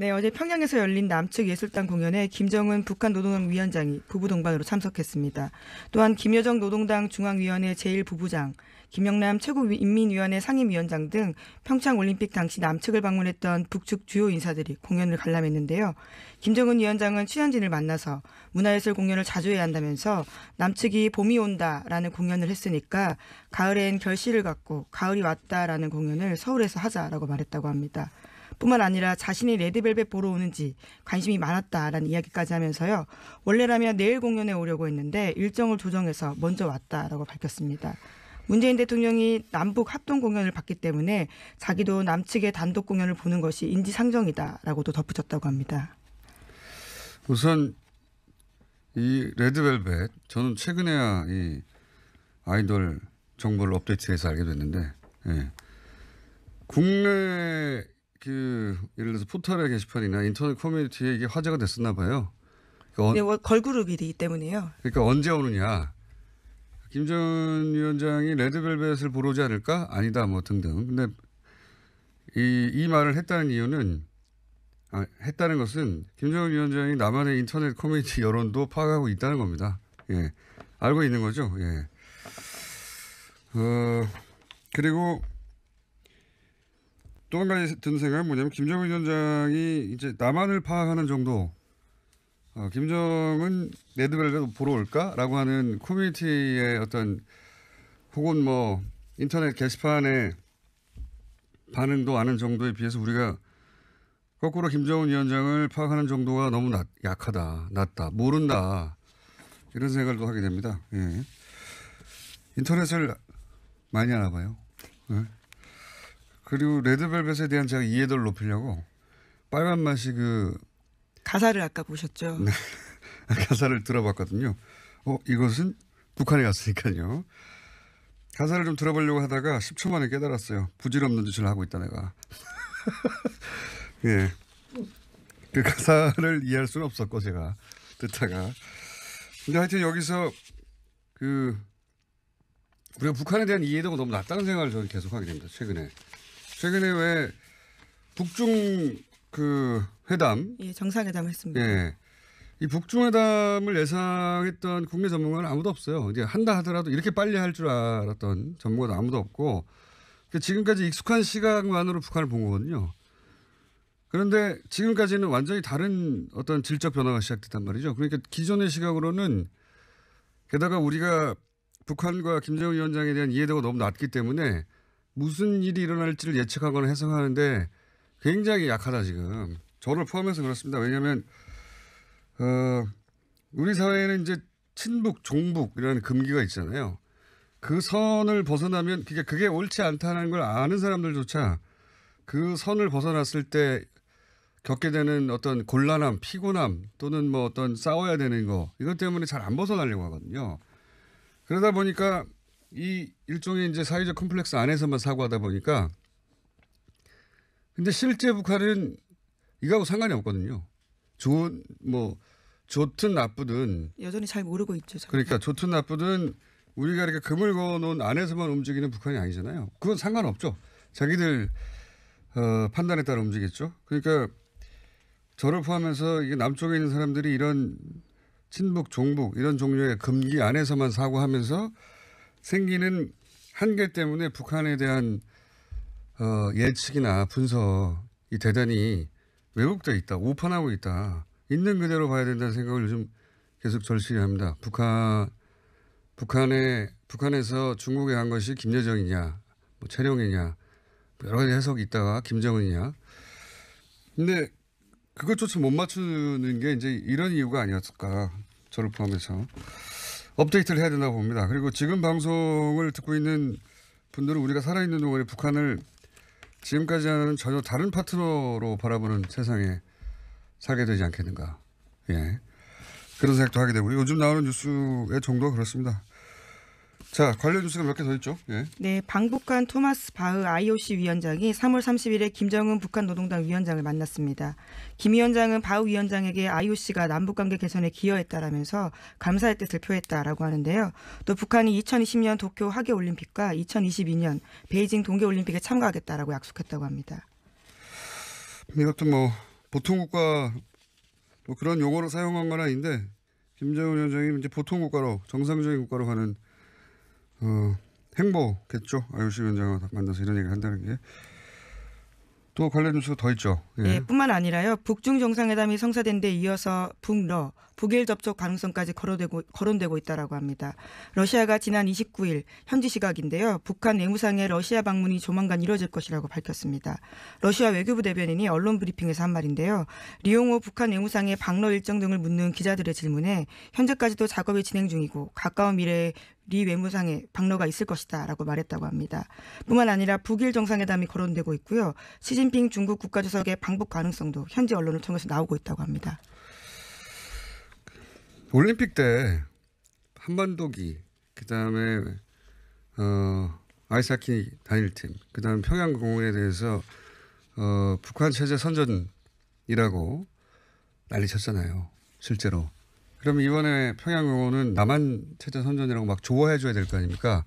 네, 어제 평양에서 열린 남측 예술단 공연에 김정은 북한 노동당 위원장이 부부 동반으로 참석했습니다. 또한 김여정 노동당 중앙위원회 제1부부장, 김영남 최고인민위원회 상임위원장 등 평창올림픽 당시 남측을 방문했던 북측 주요 인사들이 공연을 관람했는데요. 김정은 위원장은 취현진을 만나서 문화예술 공연을 자주 해야 한다면서 남측이 봄이 온다라는 공연을 했으니까 가을엔 결실을 갖고 가을이 왔다라는 공연을 서울에서 하자라고 말했다고 합니다. 뿐만 아니라 자신이 레드벨벳 보러 오는지 관심이 많았다라는 이야기까지 하면서요. 원래라면 내일 공연에 오려고 했는데 일정을 조정해서 먼저 왔다라고 밝혔습니다. 문재인 대통령이 남북 합동 공연을 봤기 때문에 자기도 남측의 단독 공연을 보는 것이 인지상정이다라고도 덧붙였다고 합니다. 우선 이 레드벨벳 저는 최근에야 이 아이돌 정보를 업데이트해서 알게 됐는데 예. 국내 그 예를 들어서 포털의 게시판이나 인터넷 커뮤니티에 이게 화제가 됐었나 봐요. 그러니까 네, 걸그룹이기 때문에요. 그러니까 언제 오느냐. 김정은 위원장이 레드벨벳을 보러 오지 않을까? 아니다, 뭐 등등. 근데 이, 이 말을 했다는 이유는 아, 했다는 것은 김정은 위원장이 남한의 인터넷 커뮤니티 여론도 파악하고 있다는 겁니다. 예. 알고 있는 거죠. 예. 어, 그리고 또한 가지 드는 생각은 뭐냐면 김정은 위원장이 이제 남한을 파악하는 정도 어, 김정은 네드벨벳 보러 올까라고 하는 커뮤니티의 어떤 혹은 뭐 인터넷 게시판의 반응도 아는 정도에 비해서 우리가 거꾸로 김정은 위원장을 파악하는 정도가 너무 낮, 약하다, 낮다, 모른다 이런 생각을 하게 됩니다. 예. 인터넷을 많이 하나 봐요. 예. 그리고 레드벨벳에 대한 제가 이해도를 높이려고 빨간 맛이 그 가사를 아까 보셨죠? 네. 가사를 들어봤거든요. 어 이것은 북한에 갔으니까요. 가사를 좀 들어보려고 하다가 10초 만에 깨달았어요. 부질없는 짓을 하고 있다 내가. 예. 그 가사를 이해할 수는 없었고 제가 듣다가. 근데 하여튼 여기서 그 우리가 북한에 대한 이해도가 너무 낮다는 생각을 저는 계속하게 됩니다. 최근에. 최근에 왜 북중 그 회담 예, 정상회담 했습니다. 예. 이 북중회담을 예상했던 국내 전문가는 아무도 없어요. 이제 한다 하더라도 이렇게 빨리 할 줄 알았던 전문가도 아무도 없고 그러니까 지금까지 익숙한 시각만으로 북한을 본 거거든요. 그런데 지금까지는 완전히 다른 어떤 질적 변화가 시작됐단 말이죠. 그러니까 기존의 시각으로는 게다가 우리가 북한과 김정은 위원장에 대한 이해도가 너무 낮기 때문에 무슨 일이 일어날지를 예측하거나 해석하는데 굉장히 약하다 지금. 저를 포함해서 그렇습니다. 왜냐하면 어, 우리 사회에는 이제 친북, 종북이라는 금기가 있잖아요. 그 선을 벗어나면 그게 그게 옳지 않다는 걸 아는 사람들조차 그 선을 벗어났을 때 겪게 되는 어떤 곤란함, 피곤함 또는 뭐 어떤 싸워야 되는 거 이것 때문에 잘 안 벗어나려고 하거든요. 그러다 보니까 이 일종의 이제 사회적 컴플렉스 안에서만 사고하다 보니까 근데 실제 북한은 이거하고 상관이 없거든요. 좋은 뭐 좋든 나쁘든 여전히 잘 모르고 있죠. 잘. 그러니까 좋든 나쁘든 우리가 이렇게 금을 거놓은 어 안에서만 움직이는 북한이 아니잖아요. 그건 상관없죠. 자기들 어, 판단에 따라 움직였죠. 그러니까 저를 포함해서 이게 남쪽에 있는 사람들이 이런 친북, 종북 이런 종류의 금기 안에서만 사고하면서 생기는 한계 때문에 북한에 대한 어, 예측이나 분석이 대단히 왜곡돼 있다, 오판하고 있다, 있는 그대로 봐야 된다는 생각을 요즘 계속 절실히 합니다. 북한 북한에 북한에서 중국에 간 것이 김여정이냐, 뭐 최룡이냐 뭐 여러 가지 해석이 있다가 김정은이냐. 근데 그것조차 못 맞추는 게 이제 이런 이유가 아니었을까 저를 포함해서. 업데이트를 해야 된다고 봅니다. 그리고 지금 방송을 듣고 있는 분들은 우리가 살아있는 동안에 북한을 지금까지는 전혀 다른 파트너로 바라보는 세상에 살게 되지 않겠는가. 예. 그런 생각도 하게 되고 요즘 나오는 뉴스의 정도가 그렇습니다. 자, 관련 뉴스가 몇개더 있죠? 예. 네, 방북한 토마스 바흐 IOC 위원장이 3월 30일에 김정은 북한 노동당 위원장을 만났습니다. 김 위원장은 바흐 위원장에게 IOC가 남북관계 개선에 기여했다라면서 감사의 뜻을 표했다라고 하는데요. 또 북한이 2020년 도쿄 하계올림픽과 2022년 베이징 동계올림픽에 참가하겠다라고 약속했다고 합니다. 이것도 뭐 보통 국가 뭐 그런 용어로 사용한 건 아닌데 김정은 위원장이 이제 보통 국가로 정상적인 국가로 가는 어, 행보겠죠. IOC 위원장을 만나서 이런 얘기를 한다는 게. 또 관련 뉴스더 있죠. 예. 네, 뿐만 아니라요. 북중 정상회담이 성사된 데 이어서 북러 북일 접촉 가능성까지 거론되고, 거론되고 있다라고 합니다. 러시아가 지난 29일 현지 시각인데요. 북한 외무상의 러시아 방문이 조만간 이뤄질 것이라고 밝혔습니다. 러시아 외교부 대변인이 언론 브리핑에서 한 말인데요. 리용호 북한 외무상의 방러 일정 등을 묻는 기자들의 질문에 현재까지도 작업이 진행 중이고 가까운 미래에 리 외무상의 방로가 있을 것이다라고 말했다고 합니다. 뿐만 아니라 북일 정상회담이 거론되고 있고요. 시진핑 중국 국가주석의 방북 가능성도 현지 언론을 통해서 나오고 있다고 합니다. 올림픽 때 한반도기 그다음에 어 아이스하키 단일팀 그다음 평양공에 대해서 어 북한 체제 선전이라고 난리쳤잖아요. 실제로 그럼 이번에 평양공원은 남한 체제 선전이라고 막 좋아해 줘야 될 거 아닙니까?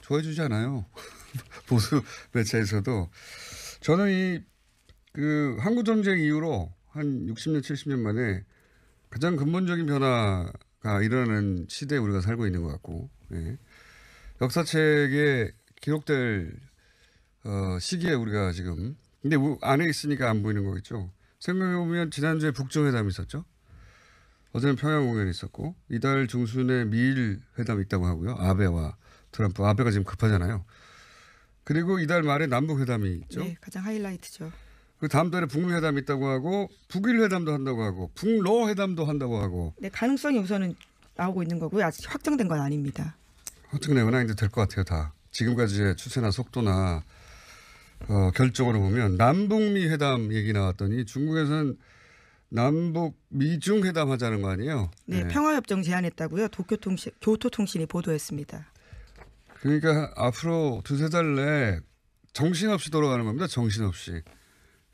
좋아해 주지 않아요. 보수 매체에서도. 저는 이, 그, 한국전쟁 이후로 한 60년, 70년 만에 가장 근본적인 변화가 일어나는 시대에 우리가 살고 있는 것 같고, 예. 역사책에 기록될, 어, 시기에 우리가 지금, 근데 안에 있으니까 안 보이는 거겠죠. 생각해보면 지난주에 북정회담 있었죠. 어제는 평양 공연이 있었고 이달 중순에 미일 회담 이 있다고 하고요. 아베와 트럼프. 아베가 지금 급하잖아요. 그리고 이달 말에 남북 회담이 있죠. 네, 가장 하이라이트죠. 그 다음 달에 북미 회담 있다고 하고 북일 회담도 한다고 하고 북러 회담도 한다고 하고. 네, 가능성이 우선은 나오고 있는 거고요. 아직 확정된 건 아닙니다. 확정되거나 이제 될것 같아요. 다 지금까지의 추세나 속도나 어, 결정으로 보면 남북미 회담 얘기 나왔더니 중국에서는 남북 미중 회담하자는 거 아니에요? 네, 네. 평화협정 제안했다고요. 도쿄통신 교토통신이 보도했습니다. 그러니까 앞으로 두세 달 내 정신없이 돌아가는 겁니다. 정신없이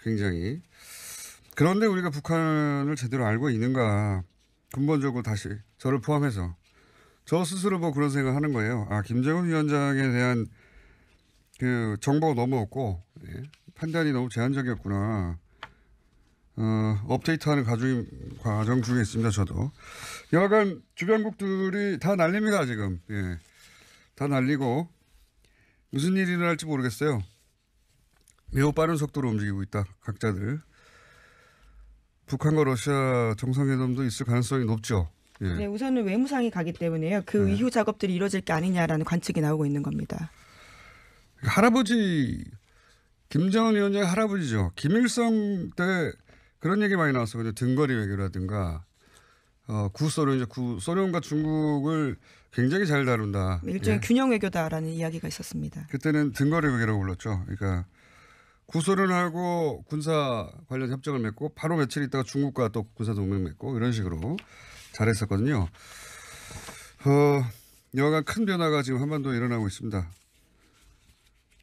굉장히 그런데 우리가 북한을 제대로 알고 있는가 근본적으로 다시 저를 포함해서 저 스스로 뭐 그런 생각하는 거예요. 아 김정은 위원장에 대한 그 정보가 너무 없고 예, 판단이 너무 제한적이었구나. 어, 업데이트하는 과정, 과정 중에 있습니다. 저도. 여하간 주변국들이 다 날립니다. 지금. 예. 다 날리고 무슨 일이 일어날지 모르겠어요. 매우 빠른 속도로 움직이고 있다. 각자들. 북한과 러시아 정상회담도 있을 가능성이 높죠. 예. 네, 우선은 외무상이 가기 때문에요. 그 예. 이후 작업들이 이루어질 게 아니냐라는 관측이 나오고 있는 겁니다. 할아버지 김정은 위원장의 할아버지죠. 김일성 때 그런 얘기 많이 나왔어거든요 등거리 외교라든가 어, 구소련 이제 구소련과 중국을 굉장히 잘 다룬다. 일종의 예. 균형 외교다라는 이야기가 있었습니다. 그때는 등거리 외교라고 불렀죠. 그러니까 구소련하고 군사 관련 협정을 맺고 바로 며칠 있다가 중국과 또 군사 동맹 맺고 이런 식으로 잘했었거든요. 어, 여하간 큰 변화가 지금 한반도에 일어나고 있습니다.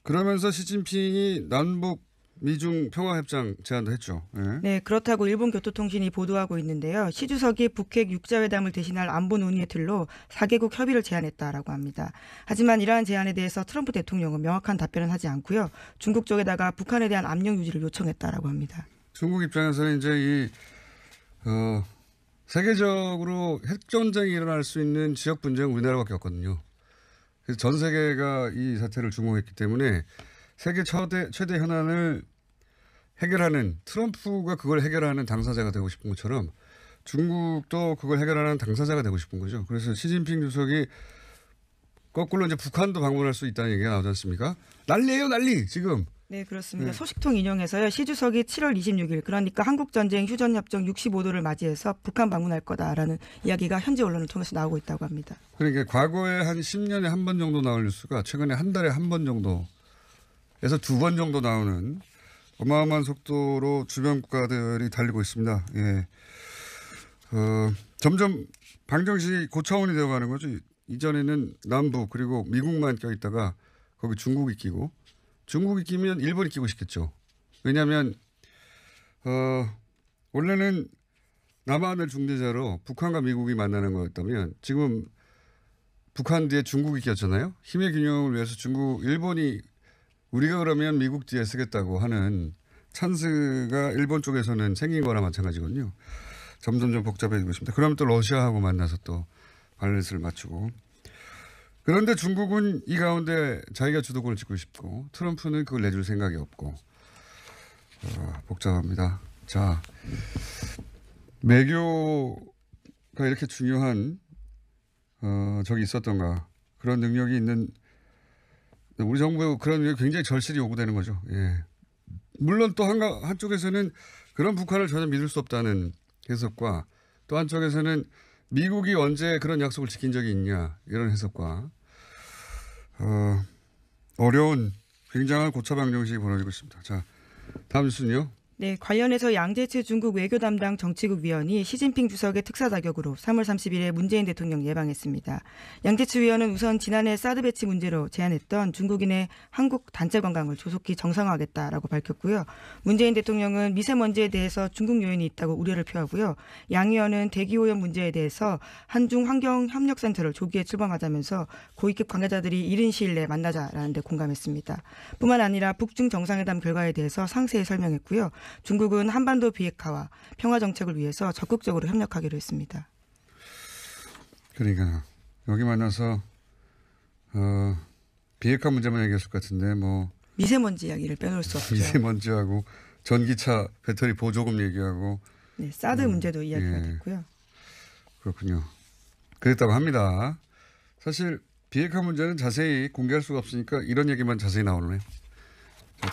그러면서 시진핑이 남북 미중 평화협정 제안도 했죠. 네. 네. 그렇다고 일본 교토통신이 보도하고 있는데요. 시 주석이 북핵 육자회담을 대신할 안보 논의의 틀로 4개국 협의를 제안했다라고 합니다. 하지만 이러한 제안에 대해서 트럼프 대통령은 명확한 답변은 하지 않고요. 중국 쪽에다가 북한에 대한 압력 유지를 요청했다라고 합니다. 중국 입장에서는 이제 이 어, 세계적으로 핵전쟁이 일어날 수 있는 지역 분쟁 은 우리나라밖에 없거든요. 그래서 전 세계가 이 사태를 주목했기 때문에 세계 최대, 최대 현안을 해결하는 트럼프가 그걸 해결하는 당사자가 되고 싶은 것처럼 중국도 그걸 해결하는 당사자가 되고 싶은 거죠. 그래서 시진핑 주석이 거꾸로 이제 북한도 방문할 수 있다는 얘기가 나오지 않습니까? 난리예요, 난리 지금. 네, 그렇습니다. 네. 소식통 인용에서요시 주석이 7월 26일 그러니까 한국 전쟁 휴전 협정 65도를 맞이해서 북한 방문할 거다라는 이야기가 현지 언론을 통해서 나오고 있다고 합니다. 그러니까 과거에 한 10년에 한 번 정도 나올 뉴스가 최근에 한 달에 한 번 정도 에서 두 번 정도 나오는 어마어마한 속도로 주변 국가들이 달리고 있습니다. 예. 어, 점점 방정식 고차원이 되어가는 거죠. 이전에는 남부 그리고 미국만 껴있다가 거기 중국이 끼고 중국이 끼면 일본이 끼고 싶겠죠. 왜냐하면 어, 원래는 남한을 중재자로 북한과 미국이 만나는 거였다면 지금 북한 뒤에 중국이 꼈잖아요. 힘의 균형을 위해서 중국, 일본이 우리가 그러면 미국지에 쓰겠다고 하는 찬스가 일본 쪽에서는 생긴 거나 마찬가지거든요. 점점점 복잡해지고 있습니다. 그럼 또 러시아하고 만나서 또 밸런스를 맞추고. 그런데 중국은 이 가운데 자기가 주도권을 쥐고 싶고 트럼프는 그걸 내줄 생각이 없고 어, 복잡합니다. 자 외교가 이렇게 중요한 어, 적이 있었던가 그런 능력이 있는 우리 정부 의 그런 굉장히 절실히 요구되는 거죠. 예. 물론 또 한, 한쪽에서는 그런 북한을 전혀 믿을 수 없다는 해석과 또 한쪽에서는 미국이 언제 그런 약속을 지킨 적이 있냐 이런 해석과 어, 어려운 굉장한 고차방정식이 벌어지고 있습니다. 자 다음 순스요 네, 관련해서 양재츠 중국 외교 담당 정치국 위원이 시진핑 주석의 특사 자격으로 3월 30일에 문재인 대통령 예방했습니다. 양재츠 위원은 우선 지난해 사드 배치 문제로 제안했던 중국인의 한국 단체 관광을 조속히 정상화하겠다라고 밝혔고요. 문재인 대통령은 미세먼지에 대해서 중국 요인이 있다고 우려를 표하고요. 양 위원은 대기 오염 문제에 대해서 한중 환경 협력 센터를 조기에 출범하자면서 고위급 관계자들이 이른 시일 내에 만나자라는 데 공감했습니다. 뿐만 아니라 북중 정상회담 결과에 대해서 상세히 설명했고요. 중국은 한반도 비핵화와 평화 정책을 위해서 적극적으로 협력하기로 했습니다. 그러니까 여기 만나서 어, 비핵화 문제만 얘기했을 것 같은데 뭐 미세먼지 이야기를 빼놓을 수 없죠. 미세먼지하고 전기차 배터리 보조금 얘기하고 네, 사드 음, 문제도 이야기가 예. 됐고요. 그렇군요. 그랬다고 합니다. 사실 비핵화 문제는 자세히 공개할 수가 없으니까 이런 얘기만 자세히 나오네요.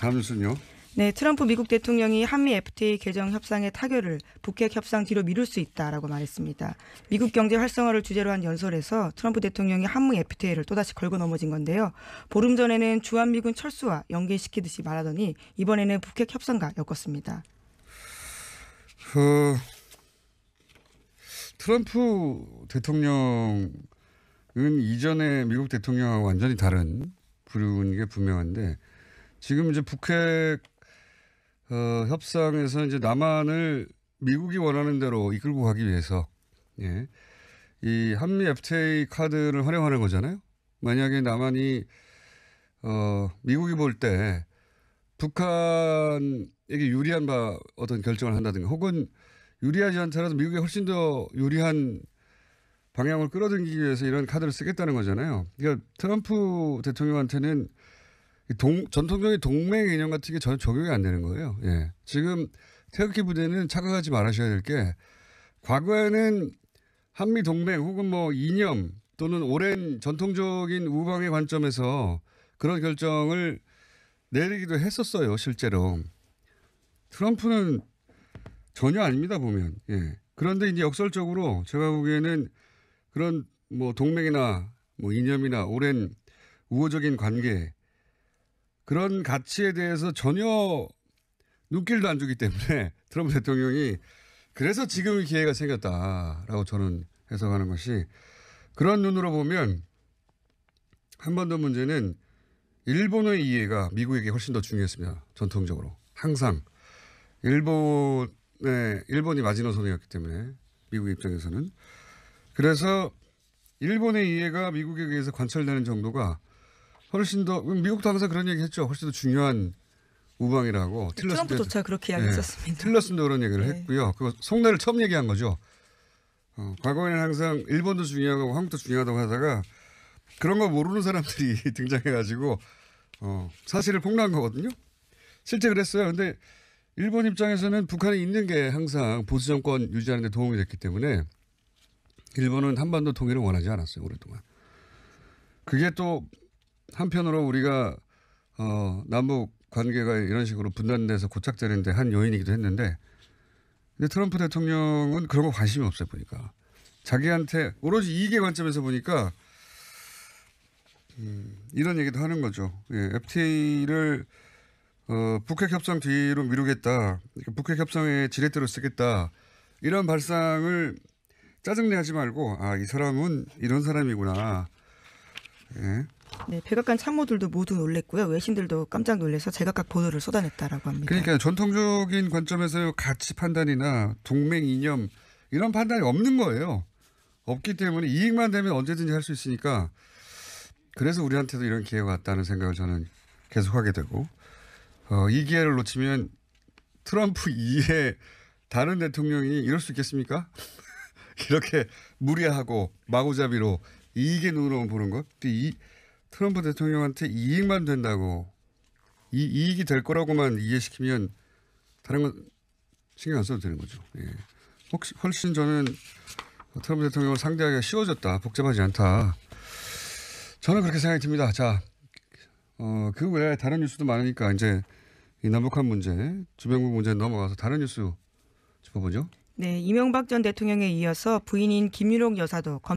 다음 순요. 네, 트럼프 미국 대통령이 한미 FTA 개정 협상의 타결을 북핵 협상 뒤로 미룰 수 있다라고 말했습니다. 미국 경제 활성화를 주제로 한 연설에서 트럼프 대통령이 한미 FTA를 또다시 걸고 넘어진 건데요. 보름 전에는 주한미군 철수와 연계시키듯이 말하더니 이번에는 북핵 협상과 엮었습니다. 그 트럼프 대통령은 이전에 미국 대통령하고 완전히 다른 부류인 게 분명한데 지금 이제 북핵 어, 협상에서 이제 남한을 미국이 원하는 대로 이끌고 가기 위해서 예. 이 한미 FTA 카드를 활용하는 거잖아요. 만약에 남한이 어, 미국이 볼 때 북한에게 유리한 바 어떤 결정을 한다든가 혹은 유리하지 않더라도 미국에 훨씬 더 유리한 방향을 끌어들기기 위해서 이런 카드를 쓰겠다는 거잖아요. 그러니까 트럼프 대통령한테는 동, 전통적인 동맹 개념 같은 게 전혀 적용이 안 되는 거예요. 예. 지금 태극기 부대는 착각하지 말아셔야 될 게 과거에는 한미 동맹 혹은 뭐 이념 또는 오랜 전통적인 우방의 관점에서 그런 결정을 내리기도 했었어요, 실제로. 트럼프는 전혀 아닙니다, 보면. 예. 그런데 이제 역설적으로 제가 보기에는 그런 뭐 동맹이나 뭐 이념이나 오랜 우호적인 관계 그런 가치에 대해서 전혀 눈길도 안 주기 때문에 트럼프 대통령이 그래서 지금 의 기회가 생겼다라고 저는 해석하는 것이 그런 눈으로 보면 한반도 문제는 일본의 이해가 미국에게 훨씬 더 중요했습니다. 전통적으로. 항상. 일본의, 일본이 마지노선이었기 때문에 미국 입장에서는. 그래서 일본의 이해가 미국에 의해서 관찰되는 정도가 훨씬 더 미국도 항상 그런 얘기했죠. 훨씬 더 중요한 우방이라고. 트럼프조차 그렇게 예, 이야기했었습니다. 네, 틸러슨도 그런 얘기를 네. 했고요. 그 속내를 처음 얘기한 거죠. 어, 과거에는 항상 일본도 중요하고 한국도 중요하다고 하다가 그런 거 모르는 사람들이 등장해가지고 어, 사실을 폭로한 거거든요. 실제 그랬어요. 근데 일본 입장에서는 북한에 있는 게 항상 보수 정권 유지하는 데 도움이 됐기 때문에 일본은 한반도 통일을 원하지 않았어요 오랫동안. 그게 또 한편으로 우리가 어, 남북 관계가 이런 식으로 분단돼서 고착되는데 한 요인이기도 했는데 근데 트럼프 대통령은 그런 거 관심이 없어 요 보니까 자기한테 오로지 이익의 관점에서 보니까 음, 이런 얘기도 하는 거죠. 예, FTA를 어, 북핵 협상 뒤로 미루겠다. 북핵 협상의 지렛대로 쓰겠다. 이런 발상을 짜증내하지 말고 아 이 사람은 이런 사람이구나. 예. 네, 백악관 참모들도 모두 놀랬고요. 외신들도 깜짝 놀래서 제각각 보도를 쏟아냈다라고 합니다. 그러니까 전통적인 관점에서 의 가치 판단이나 동맹 이념 이런 판단이 없는 거예요. 없기 때문에 이익만 되면 언제든지 할 수 있으니까 그래서 우리한테도 이런 기회가 왔다는 생각을 저는 계속하게 되고 어, 이 기회를 놓치면 트럼프 이해 다른 대통령이 이럴 수 있겠습니까? 이렇게 무리하고 마구잡이로 이익의 눈으로 보는 것. 이 트럼프 대통령한테 이익만 된다고 이 이익이 될 거라고만 이해시키면 다른 건 신경 안 써도 되는 거죠. 예. 혹시 훨씬 저는 트럼프 대통령을 상대하기가 쉬워졌다, 복잡하지 않다. 저는 그렇게 생각이 듭니다. 자, 어, 그 외에 다른 뉴스도 많으니까 이제 이 남북한 문제, 주변국 문제 넘어가서 다른 뉴스 짚어보죠. 네, 이명박 전 대통령에 이어서 부인인 김유록 여사도